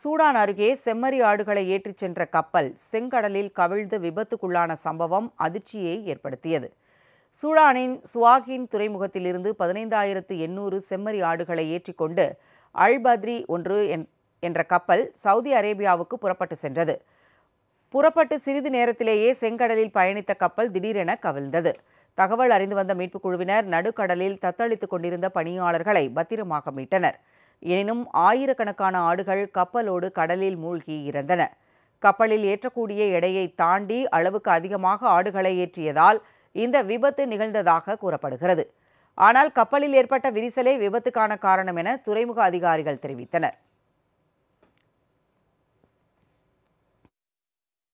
Sudan அருகே செம்மறி ஆடுகளை ஏற்றிச் சென்ற கப்பல் செங்கடலில் கவிழ்ந்து விபத்துக்குள்ளான சம்பவம் அதிர்ச்சியை ஏற்படுத்தியது சூடானின் சுவாகின் துறைமுகத்திலிருந்து பதினைந்தாயிரத்து எண்ணூறு செம்மறி ஆடுகளை ஏற்றிக்கொண்டு அல்பத்ரி ஒன்று என்ற கப்பல் சவுதி அரேபியாவுக்கு புறப்பட்டு சென்றது புறப்பட்டு சிறிது நேரத்திலேயே செங்கடலில் பயணித்த கப்பல் திடீரென கவிழ்ந்தது தகவல் அறிந்து வந்த மீட்புக் குழுவினர் நடுக்கடலில் தத்தளித்துக் கொண்டிருந்த பணியாளர்களை பத்திரமாக மீட்டனர் எனினும் ஆயிரக்கணக்கான ஆடுகள் கப்பலோடு கடலில் மூழ்கி இறந்தன கப்பலில் ஏற்றக்கூடிய எடையை தாண்டி அளவுக்கு அதிகமாக ஆடுகளை ஏற்றியதால் இந்த விபத்து நிகழ்ந்ததாக கூறப்படுகிறது ஆனால் கப்பலில் ஏற்பட்ட விரிசலே விபத்துக்கான காரணம் என துறைமுக அதிகாரிகள் தெரிவித்தனர்